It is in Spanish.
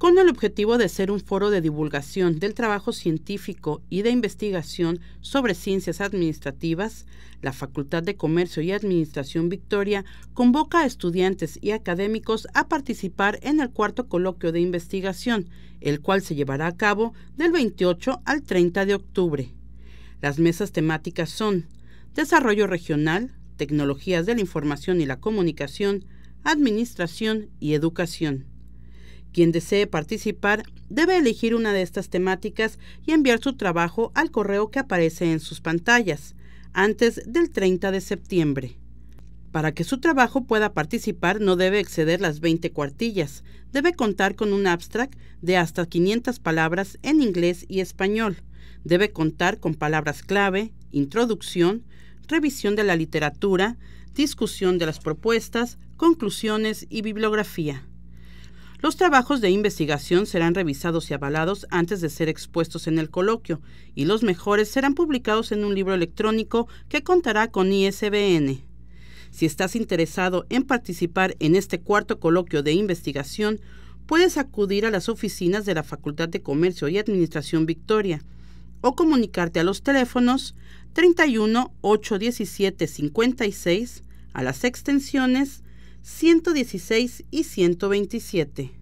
con el objetivo de ser un foro de divulgación del trabajo científico y de investigación sobre ciencias administrativas, la Facultad de Comercio y Administración Victoria convoca a estudiantes y académicos a participar en el cuarto coloquio de investigación, el cual se llevará a cabo del 28 al 30 de octubre. Las mesas temáticas son Desarrollo Regional, Tecnologías de la Información y la Comunicación, Administración y Educación. Quien desee participar debe elegir una de estas temáticas y enviar su trabajo al correo que aparece en sus pantallas antes del 30 de septiembre. Para que su trabajo pueda participar no debe exceder las 20 cuartillas, debe contar con un abstract de hasta 500 palabras en inglés y español, debe contar con palabras clave, introducción, revisión de la literatura, discusión de las propuestas, conclusiones y bibliografía. Los trabajos de investigación serán revisados y avalados antes de ser expuestos en el coloquio, y los mejores serán publicados en un libro electrónico que contará con ISBN. Si estás interesado en participar en este cuarto coloquio de investigación, puedes acudir a las oficinas de la Facultad de Comercio y Administración Victoria o comunicarte a los teléfonos 31 56 a las extensiones 116 y 127.